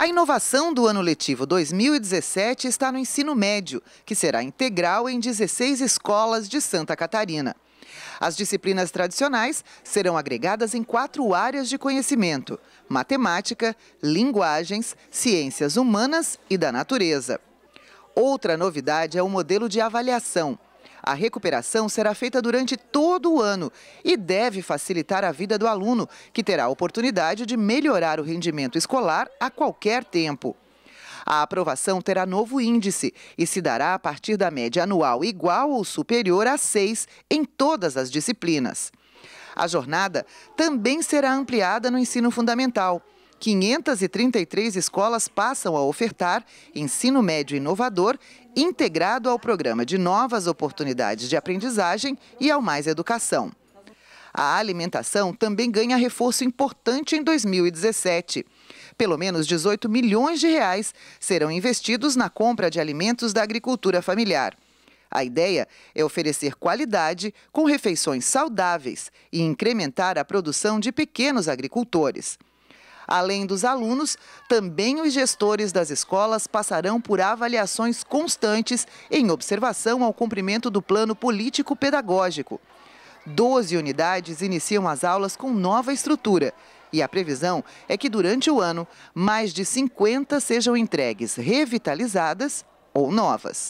A inovação do ano letivo 2017 está no ensino médio, que será integral em 16 escolas de Santa Catarina. As disciplinas tradicionais serão agregadas em quatro áreas de conhecimento: matemática, linguagens, ciências humanas e da natureza. Outra novidade é o modelo de avaliação. A recuperação será feita durante todo o ano e deve facilitar a vida do aluno, que terá a oportunidade de melhorar o rendimento escolar a qualquer tempo. A aprovação terá novo índice e se dará a partir da média anual igual ou superior a 6 em todas as disciplinas. A jornada também será ampliada no ensino fundamental. 533 escolas passam a ofertar ensino médio inovador integrado ao programa de novas oportunidades de aprendizagem e ao Mais Educação. A alimentação também ganha reforço importante em 2017. Pelo menos 18 milhões de reais serão investidos na compra de alimentos da agricultura familiar. A ideia é oferecer qualidade com refeições saudáveis e incrementar a produção de pequenos agricultores. Além dos alunos, também os gestores das escolas passarão por avaliações constantes em observação ao cumprimento do plano político-pedagógico. Doze unidades iniciam as aulas com nova estrutura. E a previsão é que durante o ano, mais de 50 sejam entregues revitalizadas ou novas.